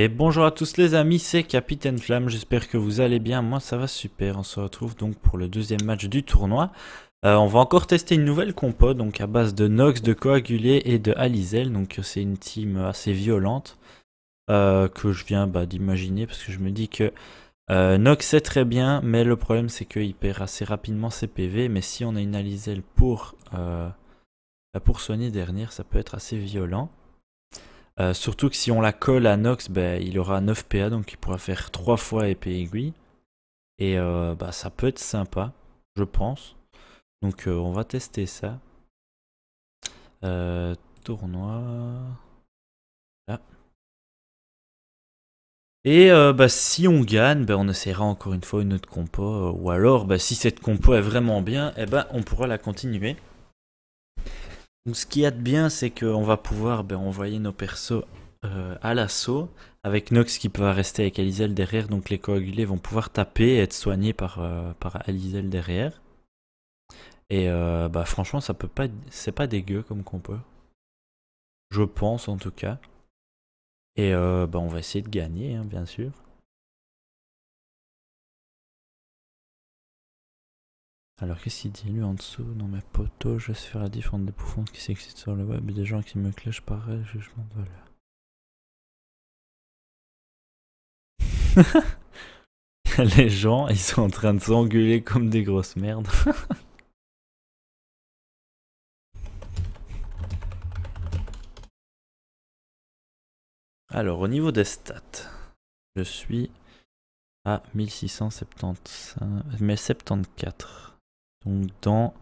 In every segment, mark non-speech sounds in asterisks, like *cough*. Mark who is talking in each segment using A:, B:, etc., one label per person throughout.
A: Et bonjour à tous les amis, c'est Capitaine Flamme, j'espère que vous allez bien, moi ça va super, on se retrouve donc pour le deuxième match du tournoi. Euh, on va encore tester une nouvelle compo, donc à base de Nox, de Coagulé et de Alizel, donc euh, c'est une team assez violente euh, que je viens bah, d'imaginer parce que je me dis que Nox c'est très bien, mais le problème c'est qu'il perd assez rapidement ses PV, mais si on a une Alizel pour, bah, pour soigner dernière, ça peut être assez violent. Euh, surtout que si on la colle à Nox, ben, il aura 9 PA, donc il pourra faire 3 fois épée aiguille. Et euh, bah, ça peut être sympa, je pense. Donc euh, on va tester ça. tournoi. Et bah, si on gagne, ben, on essaiera encore une fois une autre compo. ou alors, bah, si cette compo est vraiment bien, eh ben, on pourra la continuer. Donc, ce qui y a de bien, c'est qu'on va pouvoir ben, envoyer nos persos euh, à l'assaut, avec Nox qui peut rester avec Alizel derrière, donc les coagulés vont pouvoir taper et être soignés par, Alizel euh, par derrière. Et euh, bah, franchement, ça peut pas, c'est pas dégueu comme qu'on peut. Je pense en tout cas. Et bah, on
B: va essayer de gagner, hein, bien sûr.
A: Alors qu'est-ce qu'il dit lui en dessous Non mes poteau, je vais se faire la différence des bouffons qui s'excitent sur le web et des gens qui me clèchent pareil, jugement de
B: valeur. *laughs* Les gens, ils sont en train de s'engueuler comme des grosses merdes.
A: *laughs* Alors au niveau des stats, je suis à 1675, mais 74. Donc dans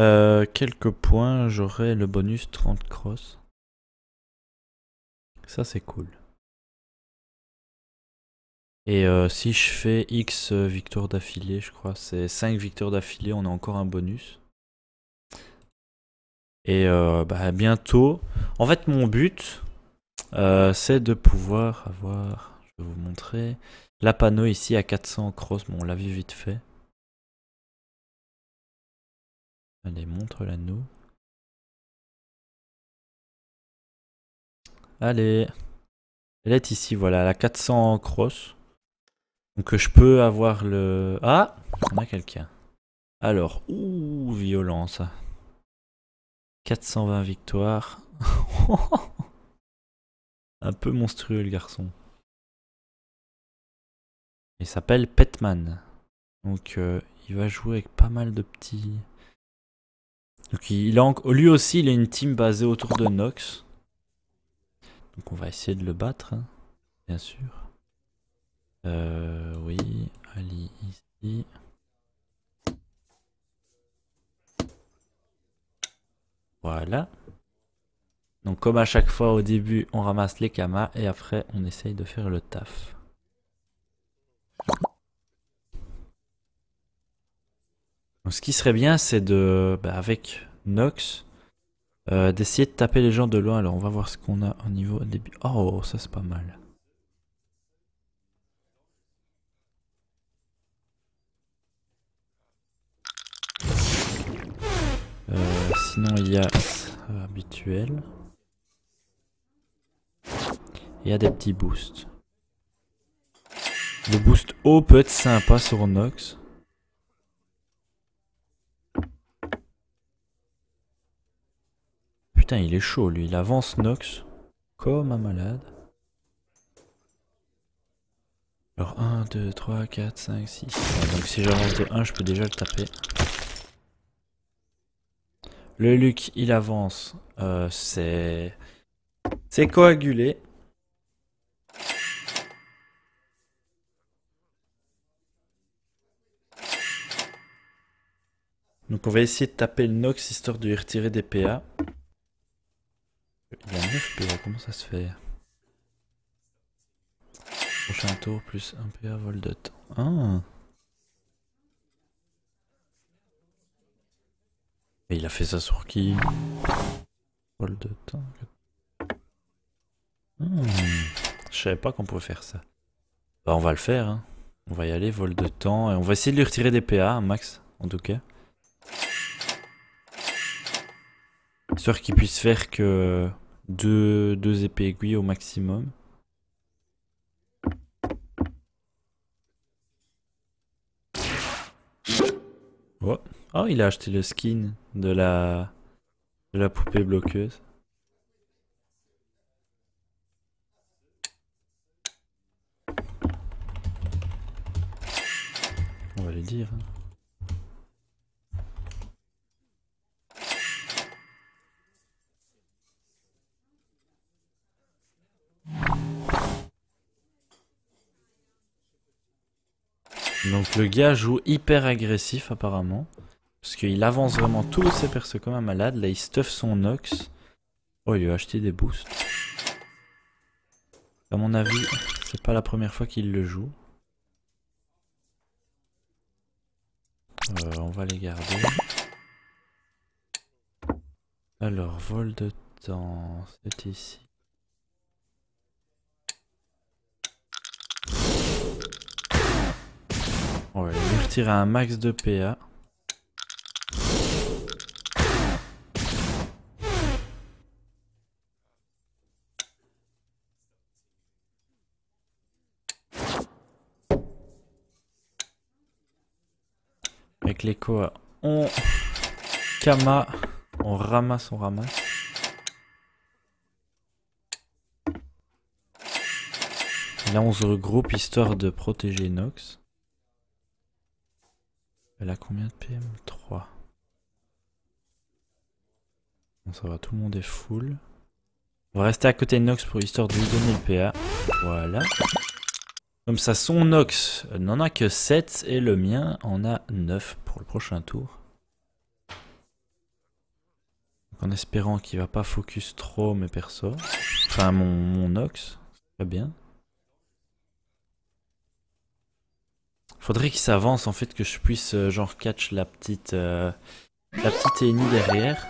A: euh, quelques points, j'aurai le bonus 30 cross. Ça c'est cool. Et euh, si je fais X euh, victoires d'affilée, je crois, c'est 5 victoires d'affilée, on a encore un bonus. Et bah, bientôt, en fait mon but, c'est de pouvoir avoir, je vais vous montrer, la panneau ici à 400 cross, bon on l'a vu vite fait. Allez, montre l'anneau. Allez. Elle est ici, voilà, la 400 cross. Donc euh, je peux avoir le... Ah On a quelqu'un. Alors, ouh, violence. 420 victoires. *laughs* Un peu monstrueux le garçon. Il s'appelle Petman. Donc euh, il va jouer avec pas mal de petits... Donc il a, lui aussi, il a une team basée autour de Nox. Donc on va essayer de le battre, hein, bien sûr. Euh, oui, Ali ici. Voilà. Donc comme à chaque fois au début, on ramasse les kamas et après on essaye de faire le taf. Donc, ce qui serait bien, c'est de, bah, avec Nox, euh, d'essayer de taper les gens de loin. Alors, on va voir ce qu'on a au niveau début. Oh, oh, ça c'est pas mal. Euh, sinon, il y a habituel. Il y a des petits boosts. Le boost haut peut être sympa sur Nox. il est chaud lui, il avance Nox comme un malade. Alors 1, 2, 3, 4, 5, 6. donc si j'avance de 1, je peux déjà le taper. Le Luc, il avance. Euh, c'est... C'est coagulé. Donc on va essayer de taper le Nox histoire de lui retirer des PA. Il y a comment ça se fait Prochain tour plus un PA vol de temps. Ah. Et il a fait ça sur qui Vol de temps. Hmm. Je savais pas qu'on pouvait faire ça. Bah on va le faire. Hein. On va y aller, vol de temps. Et on va essayer de lui retirer des PA, max, en tout cas. Histoire qu'il puisse faire que... Deux, épées aiguilles au maximum. Oh. oh. il a acheté le skin de la, la poupée bloqueuse. On va lui dire. Hein. Donc le gars joue hyper agressif apparemment. Parce qu'il avance vraiment tous ses persos comme un malade. Là il stuff son nox Oh il lui a acheté des boosts. À mon avis, c'est pas la première fois qu'il le joue. Euh, on va les garder. Alors, vol de temps, c'est ici. On va lui retirer un max de PA. Avec l'écho, on Kama, on ramasse, on ramasse. là, on se regroupe histoire de protéger Nox. Elle a combien de PM 3. Bon, ça va, tout le monde est full. On va rester à côté de Nox pour l'histoire de lui donner le PA. Voilà. Comme ça, son Nox n'en a que 7 et le mien en a 9 pour le prochain tour. en espérant qu'il va pas focus trop mes persos. Enfin, mon, mon Nox. Très bien. Faudrait qu'il s'avance en fait que je puisse euh, genre catch la petite euh, la petite ennemie derrière.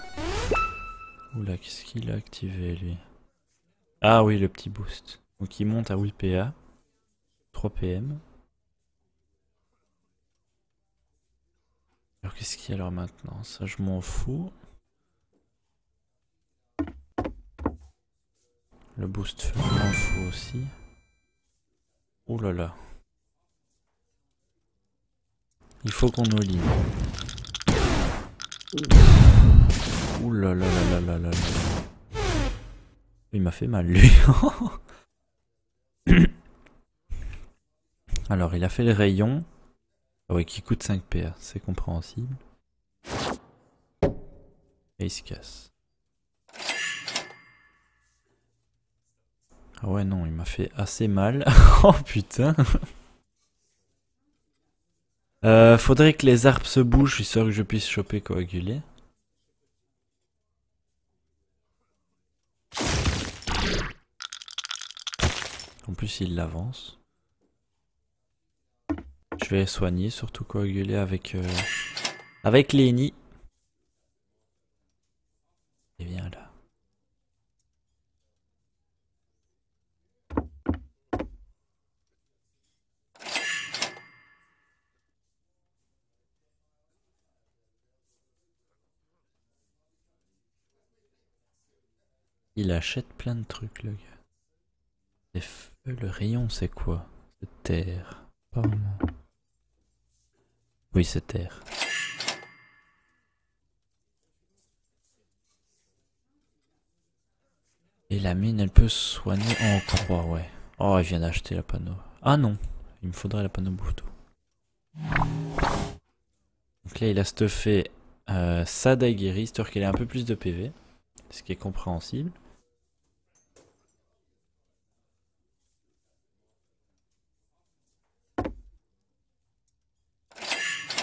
A: Oula, qu'est-ce qu'il a activé lui Ah oui, le petit boost. Donc il monte à 8 PA. 3 PM. Alors qu'est-ce qu'il y a alors maintenant Ça je m'en fous. Le boost je m'en fous aussi. Oh là là. Il faut qu'on nous lise. Ouh là Il m'a fait mal lui. *coughs* Alors il a fait le rayon. Ah oui, qui coûte 5 PA, c'est compréhensible. Et il se casse. Ah ouais non, il m'a fait assez mal. *laughs* oh putain euh, faudrait que les arbres se bougent, histoire que je puisse choper coagulé. En plus, il l'avance. Je vais soigner, surtout coaguler avec, euh, avec Et bien là. Il achète plein de trucs, le gars. Les le rayon, c'est quoi C'est terre, Oui, c'est terre. Et la mine, elle peut soigner en croix, ouais. Oh, il vient d'acheter la panneau. Ah non, il me faudrait la panneau boutou. Donc là, il a stuffé euh, sa daguerre, histoire qu'elle ait un peu plus de PV, ce qui est compréhensible.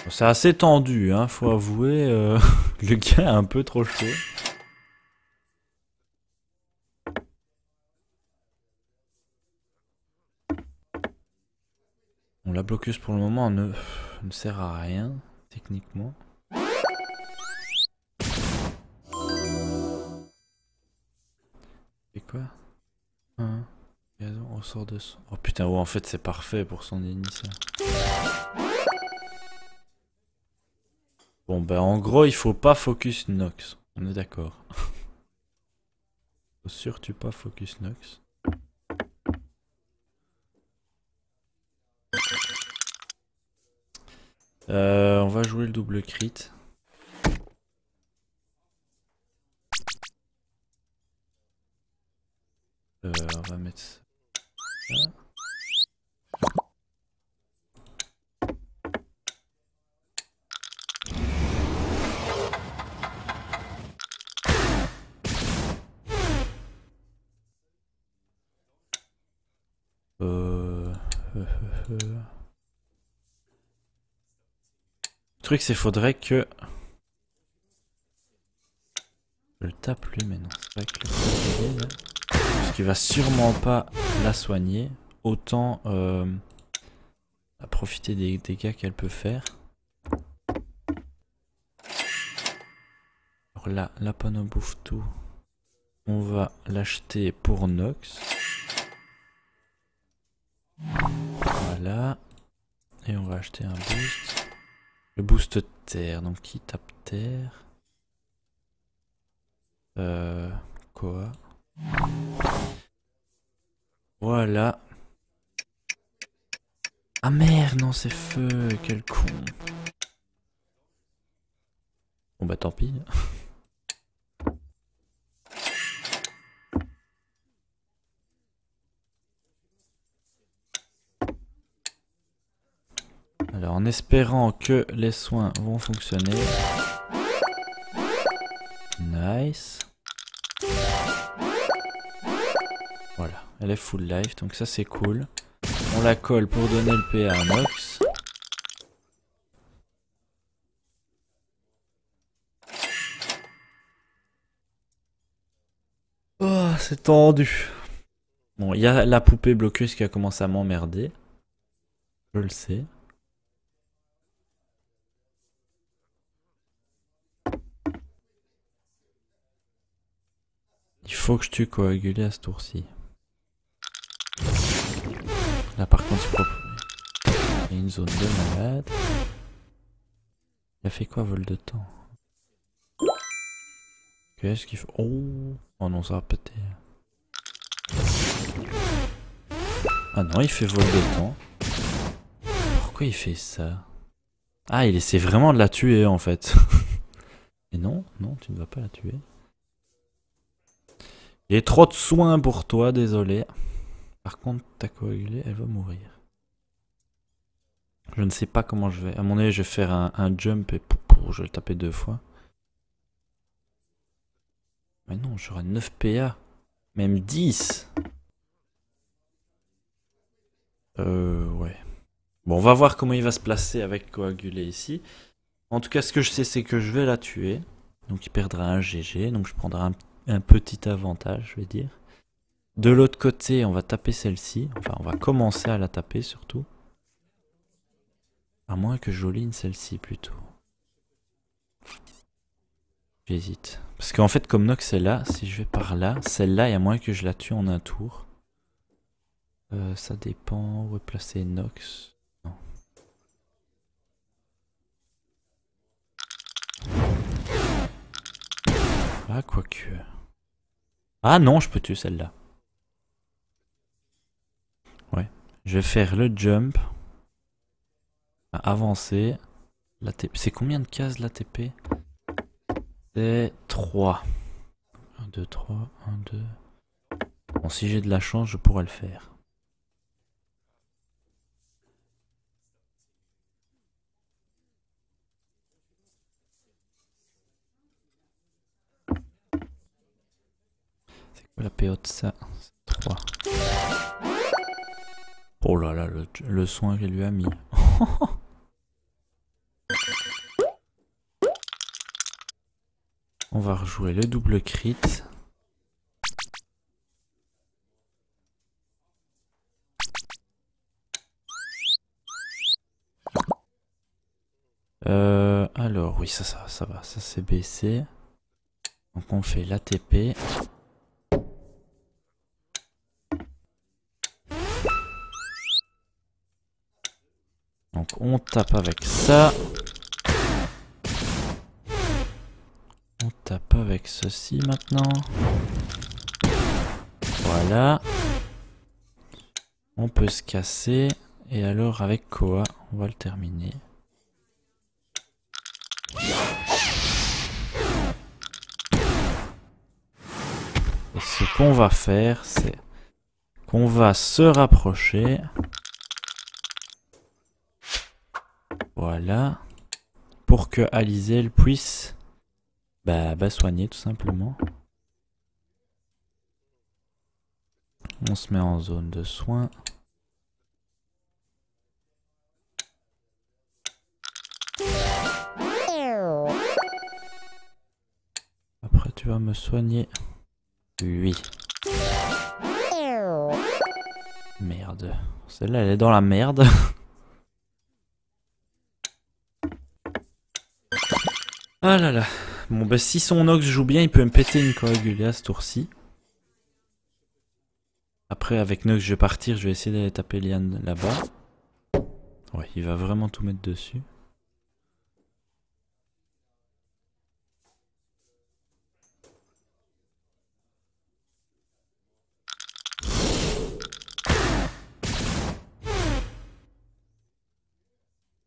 A: C'est assez tendu, hein, faut avouer. Euh, *laughs* le gars est un peu trop chaud. Bon, la blocus pour le moment ne, sert à rien, techniquement. Et quoi Un hein gazon de son. Oh putain, en fait c'est parfait pour son initial. Bon, ben, en gros, il faut pas focus Nox. On est d'accord. surtout pas focus Nox. Euh, on va jouer le double crit. Euh, on va mettre ça. truc, c'est faudrait que... Je le tape lui, mais non, c'est vrai que le... Parce va sûrement pas la soigner. Autant euh, à profiter des dégâts qu'elle peut faire. Alors là, la panneau bouffe tout. On va l'acheter pour Nox. Voilà. Et on va acheter un boost. Le boost terre, donc qui tape terre euh, Quoi Voilà. Ah merde, non, c'est feu, quel con. Bon bah tant pis. Alors en espérant que les soins vont fonctionner. Nice. Voilà, elle est full life, donc ça c'est cool. On la colle pour donner le PA à Nox. Oh, c'est tendu. Bon, il y a la poupée blocus qui a commencé à m'emmerder. Je le sais. Il faut que je tue coagulé à ce tour-ci. Là par contre il, faut... il y a une zone de malade. Il a fait quoi vol de temps Qu'est-ce qu'il fait Oh Oh non ça va péter. Ah non il fait vol de temps. Pourquoi il fait ça Ah il essaie vraiment de la tuer en fait. *laughs* Et non, non tu ne vas pas la tuer. J'ai trop de soins pour toi, désolé. Par contre, ta coagulée, elle va mourir. Je ne sais pas comment je vais. À mon avis, je vais faire un, jump et je vais le taper deux fois. Mais non, j'aurai 9 PA. Même 10. Euh, ouais. Bon, on va voir comment il va se placer avec Coagulé ici. En tout cas, ce que je sais, c'est que je vais la tuer. Donc il perdra un GG. Donc je prendrai un petit un petit avantage, je vais dire. De l'autre côté, on va taper celle-ci. Enfin, on va commencer à la taper surtout. À moins que j'oline celle-ci plutôt. J'hésite. Parce qu'en fait, comme Nox est là, si je vais par là, celle-là, il y a moins que je la tue en un tour. Euh, ça dépend où Nox. quoique. Ah non, je peux tuer celle-là. Ouais. Je vais faire le jump. Avancer. C'est combien de cases la TP C'est 3. 1, 2, 3, 1, 2. Bon, si j'ai de la chance, je pourrais le faire. la période ça, 3. Oh là là, le, soin qu'il lui a mis. *laughs* On va rejouer le double crit. Euh, alors oui, ça, ça, ça va, ça c'est baissé. Donc on fait l'ATP. on tape avec ça. On tape avec ceci maintenant. Voilà. On peut se casser. Et alors avec quoi on va le terminer. Et ce qu'on va faire, c'est qu'on va se rapprocher. Voilà. Pour que Alizel puisse bah, bah soigner tout simplement. On se met en zone de soins. Après tu vas me soigner. Oui. Merde. Celle-là elle est dans la merde. *laughs* Ah là là. Bon, bah si son Nox joue bien, il peut me péter une à ce tour-ci. Après, avec Nox, je vais partir. Je vais essayer d'aller taper Lian là-bas. Ouais, il va vraiment tout mettre dessus.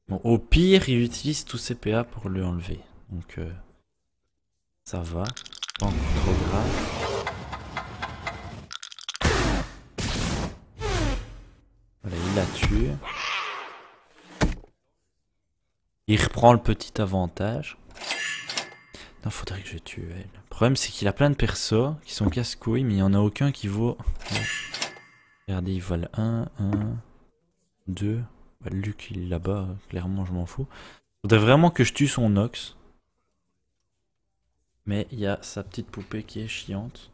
A: Bon, au pire, il utilise tous ses PA pour le enlever donc euh, ça va, pas trop grave. Voilà, il la tue. Il reprend le petit avantage. Non, faudrait que je tue elle. Le problème, c'est qu'il a plein de persos qui sont casse-couilles, mais il n'y en a aucun qui vaut. Regardez, il vole 1, 1, 2. Luc, il est là-bas, clairement, je m'en fous. Faudrait vraiment que je tue son ox mais il y a sa petite poupée qui est chiante.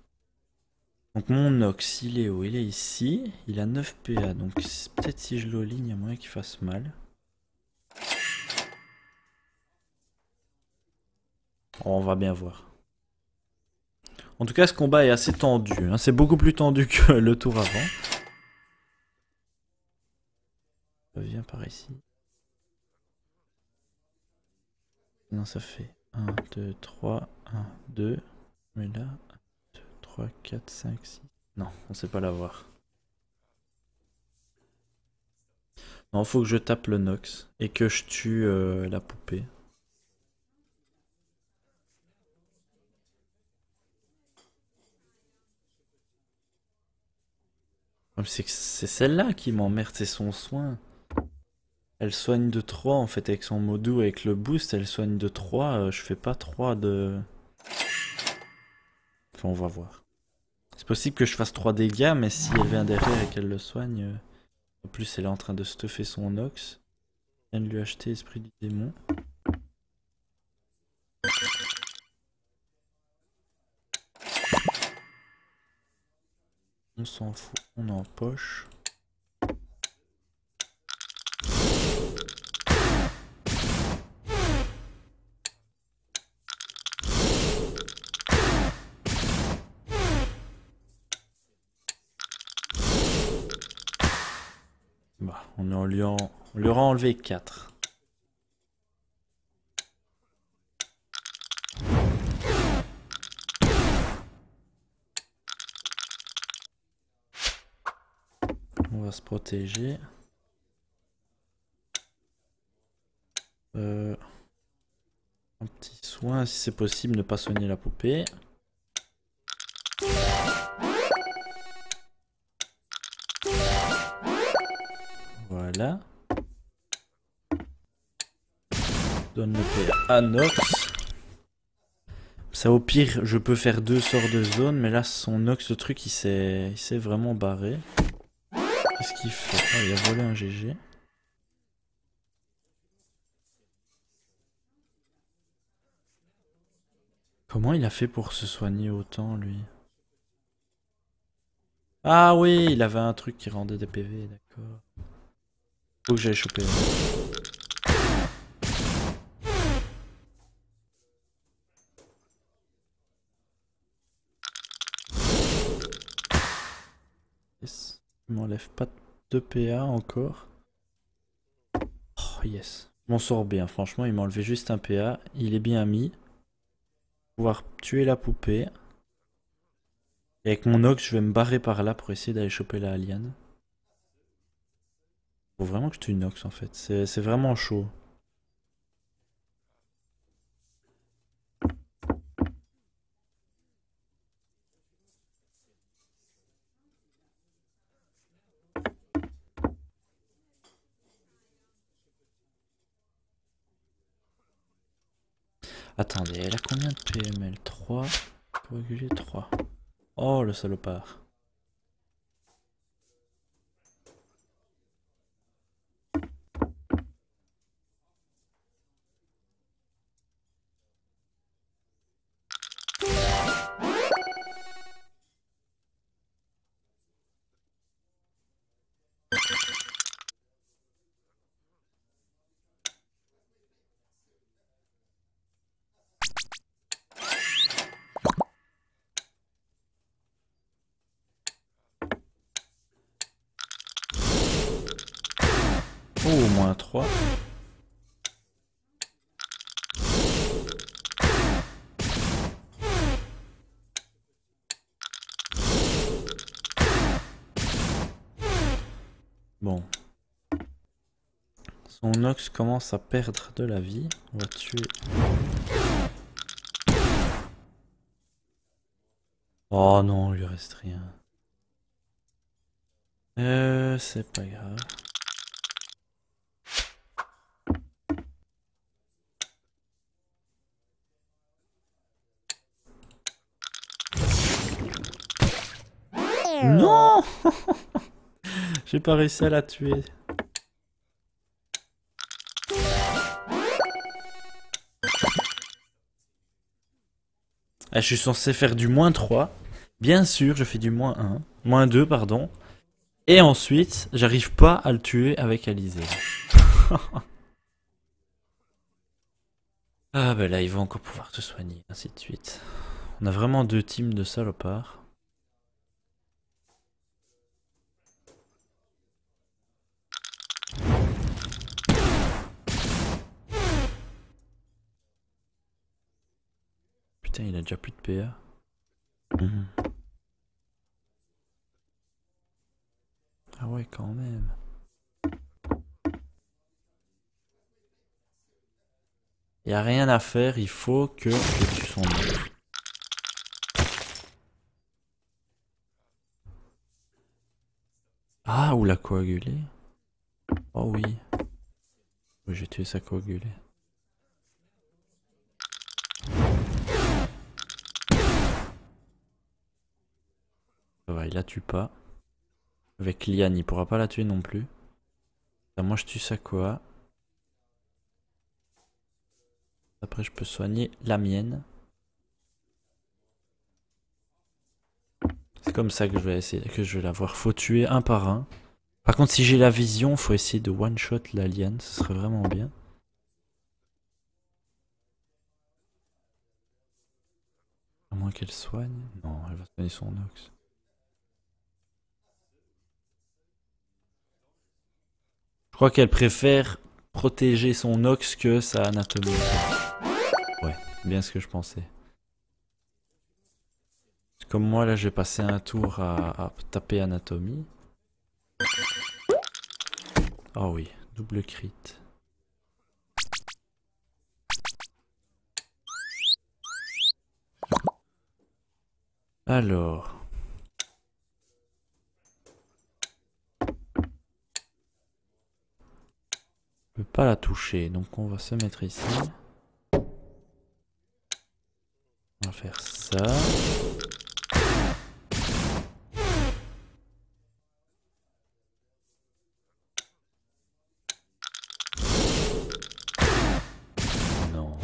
A: Donc mon ox, il est où Il est ici. Il a 9 PA, donc peut-être si je l'oligne, il y a moyen qu'il fasse mal. Oh, on va bien voir. En tout cas, ce combat est assez tendu. Hein. C'est beaucoup plus tendu que *laughs* le tour avant. vient par ici. Non, ça fait 1, 2, 3, 1, 2. Mais là, 1, 2, 3, 4, 5, 6. Non, on sait pas l'avoir. Non, faut que je tape le Nox et que je tue euh, la poupée. Ah, c'est celle-là qui m'emmerde, c'est son soin. Elle soigne de 3 en fait avec son modou, doux, avec le boost, elle soigne de 3, euh, je fais pas 3 de... Enfin on va voir. C'est possible que je fasse 3 dégâts, mais si avait un derrière et qu'elle le soigne... Euh, en plus elle est en train de stuffer son ox. Je viens de lui acheter Esprit du démon. On s'en fout, on en poche. Bah, on, en lui en... enlevé 4. On va se protéger. Euh, un petit soin, si c'est possible, ne pas soigner la poupée. donne le à Nox. Ça au pire je peux faire deux sorts de zone mais là son Nox ce truc il s'est vraiment barré. Qu'est-ce qu'il fait ah, Il a volé un GG. Comment il a fait pour se soigner autant lui Ah oui il avait un truc qui rendait des PV d'accord. Faut que j'aille choper. m'enlève pas de PA encore. Oh yes. M'en sort bien, franchement, il m'a enlevé juste un PA. Il est bien mis. Pouvoir tuer la poupée. Et avec mon ox, je vais me barrer par là pour essayer d'aller choper la alien. Faut vraiment que je tue une ox en fait. C'est vraiment chaud. Attendez, elle a combien de PML 3 Pour réguler 3. Oh le salopard. Mon ox commence à perdre de la vie. On va tuer. Oh non, il lui reste rien. Euh, c'est pas grave. Non *laughs* J'ai pas réussi à la tuer. Ah, je suis censé faire du moins 3. Bien sûr, je fais du moins 1. Moins 2, pardon. Et ensuite, j'arrive pas à le tuer avec Alizé. *laughs* ah bah là, ils vont encore pouvoir te soigner, ainsi de suite. On a vraiment deux teams de salopards. il a déjà plus de PA. Ah ouais, quand même. Y a rien à faire, il faut que je tue son Ah, ou la coaguler. Oh oui. Oui, j'ai tué sa coagulée. Ça il la tue pas. Avec Liane, il pourra pas la tuer non plus. Ah, moi, je tue quoi Après, je peux soigner la mienne. C'est comme ça que je vais essayer, que je vais l'avoir. Faut tuer un par un. Par contre, si j'ai la vision, faut essayer de one-shot la liane. Ce serait vraiment bien. À moins qu'elle soigne. Non, elle va soigner son ox. Je crois qu'elle préfère protéger son ox que sa anatomie. Ouais, bien ce que je pensais. Comme moi, là, j'ai passé un tour à, taper anatomie. oh oui, double crit. Alors... peut pas la toucher, donc on va se mettre ici. On va faire ça. Non.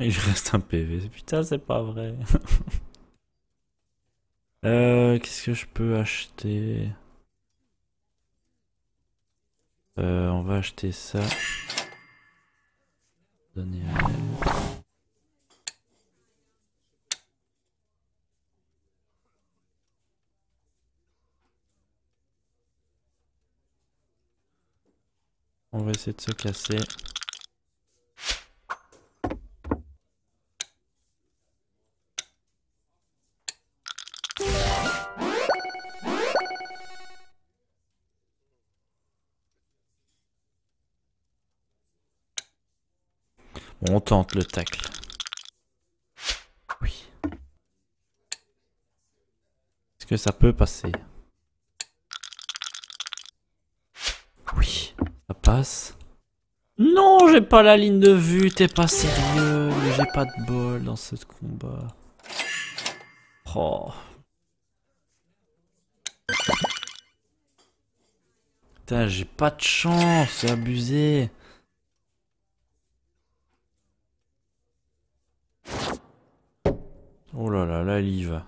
A: Il reste un PV. Putain, c'est pas vrai. *laughs* Euh, qu'est-ce que je peux acheter On va acheter ça. On va essayer de se casser. On tente le tacle. Oui. Est-ce que ça peut passer Oui, ça passe. Non, j'ai pas la ligne de vue, t'es pas sérieux, j'ai pas de bol dans ce combat. Oh. Putain, j'ai pas de chance, c'est abusé. Oh là là, là, elle y va.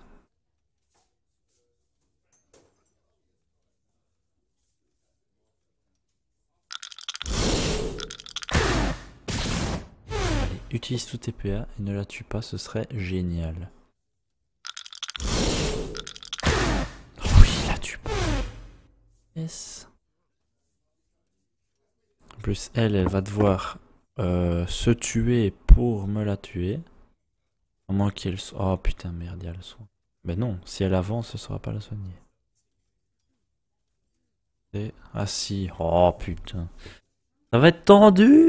A: utilise tout tes PA et ne la tue pas, ce serait génial.
B: Ah oui, la tue pas. Yes.
A: En plus, elle, elle va devoir euh, se tuer pour me la tuer. Oh putain, merde, il y a le soin. Mais non, si elle avance, ce sera pas la soignée. Et... Ah si, oh putain. Ça va être tendu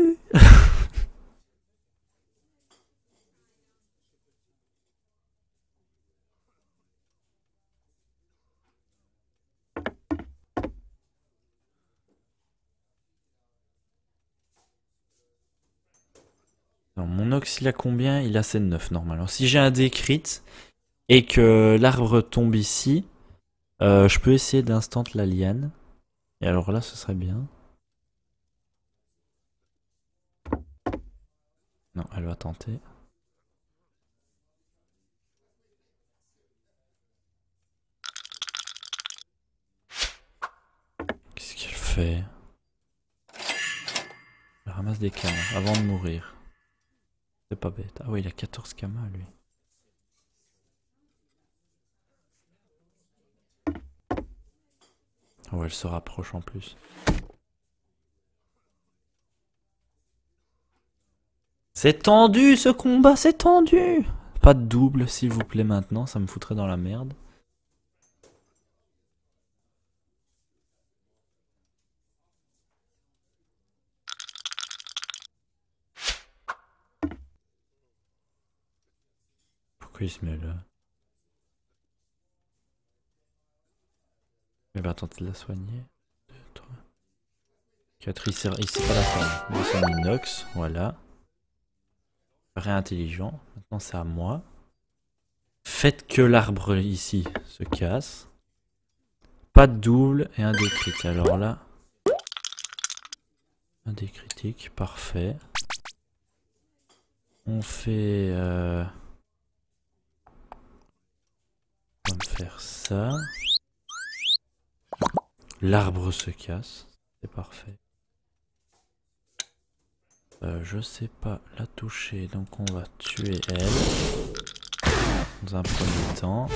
A: S'il il a combien Il a 7 9 normalement si j'ai un décrit et que l'arbre tombe ici, euh, je peux essayer d'instant la liane. Et alors là, ce serait bien. Non, elle va tenter. Qu'est-ce qu'elle fait Elle ramasse des cannes avant de mourir. C'est pas bête. Ah ouais, il a 14 kamas lui. Ah ouais, elle se rapproche en plus. C'est tendu ce combat, c'est tendu Pas de double s'il vous plaît maintenant, ça me foutrait dans la merde. mais là. Il eh va ben, tenter de la soigner. 2, 3, 4. Il sert, il pas la fin, Il son inox, voilà. Réintelligent. intelligent. Maintenant c'est à moi. Faites que l'arbre ici se casse. Pas de double et un des critiques. Alors là. Un des critiques, parfait. On fait. Euh, ça. L'arbre se casse. C'est parfait. Euh, je sais pas la toucher, donc on va tuer elle. Dans un premier temps.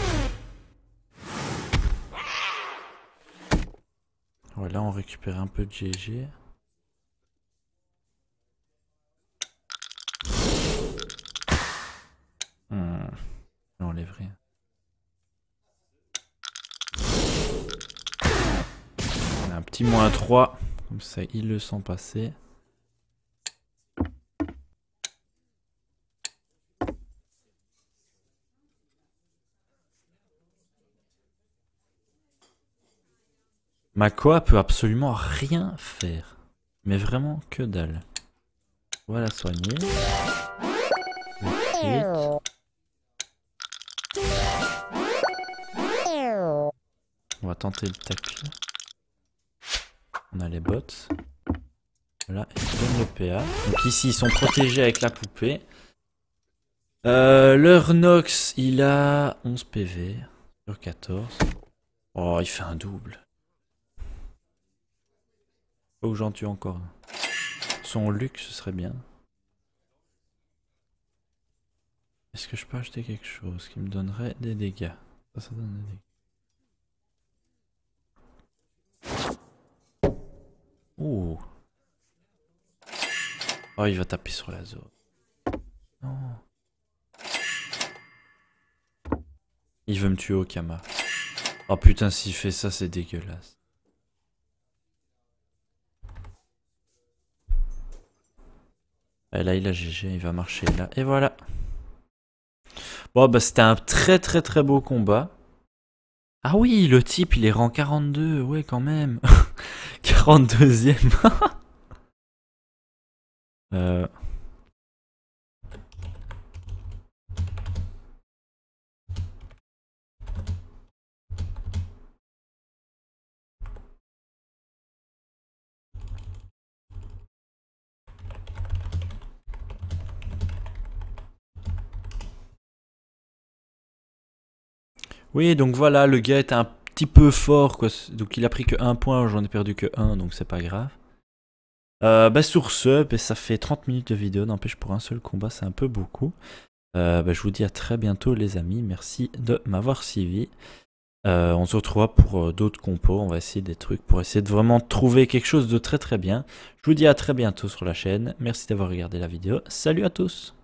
A: Voilà, on récupère un peu de GG. Hmm. On enlève rien. petit moins 3. Comme ça, il le sent passer. Makoa peut absolument rien faire. Mais vraiment que dalle. Voilà va soigner. On va tenter le tapis. On a les bottes. Voilà, ils donnent le PA. Donc ici, ils sont protégés avec la poupée. Euh, leur Nox, il a 11 PV sur 14. Oh, il fait un double. Faut que j'en tue encore. Son luxe ce serait bien. Est-ce que je peux acheter quelque chose qui me donnerait des dégâts Ça, ça donne des dégâts. Ouh. Oh, il va taper sur la zone. Non. Il veut me tuer au Kama. Oh putain, s'il fait ça, c'est dégueulasse. Et là, il a GG, il va marcher là. Et voilà. Bon, bah c'était un très très très beau combat. Ah oui, le type, il est rang 42. Ouais, quand même. *laughs* 42e. *laughs* Euh. Oui, donc voilà, le gars est un petit peu fort, quoi. Donc il a pris que un point, j'en ai perdu que un donc c'est pas grave. Euh, bah, sur ce, bah, ça fait 30 minutes de vidéo, n'empêche pour un seul combat, c'est un peu beaucoup. Euh, bah, je vous dis à très bientôt les amis, merci de m'avoir suivi. Euh, on se retrouvera pour d'autres compos, on va essayer des trucs pour essayer de vraiment trouver quelque chose de très très bien. Je vous dis à très bientôt sur la chaîne, merci d'avoir regardé la vidéo, salut à
B: tous